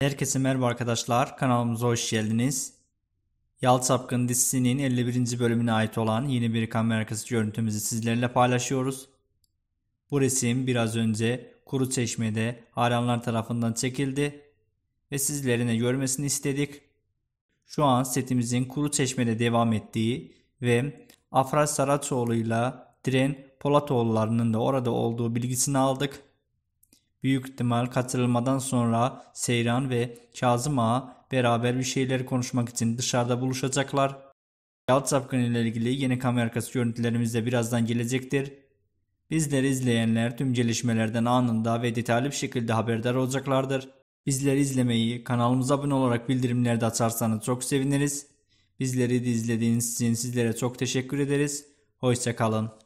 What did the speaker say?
Herkese merhaba arkadaşlar. Kanalımıza hoş geldiniz. Yal Sapkın dizisinin 51. bölümüne ait olan yeni bir kamera arkası görüntümüzü sizlerle paylaşıyoruz. Bu resim biraz önce Kuru Çeşme'de hayranlar tarafından çekildi ve sizlerine görmesini istedik. Şu an setimizin Kuru Çeşme'de devam ettiği ve Afra Saraçoğlu ile Diren Polatoğulları'nın da orada olduğu bilgisini aldık. Büyük ihtimal kaçırılmadan sonra Seyran ve Kazım Ağa beraber bir şeyler konuşmak için dışarıda buluşacaklar. Yalt ile ilgili yeni kamera görüntülerimiz de birazdan gelecektir. Bizleri izleyenler tüm gelişmelerden anında ve detaylı bir şekilde haberdar olacaklardır. Bizleri izlemeyi, kanalımıza abone olarak bildirimleri açarsanız çok seviniriz. Bizleri de izlediğiniz için sizlere çok teşekkür ederiz. Hoşçakalın.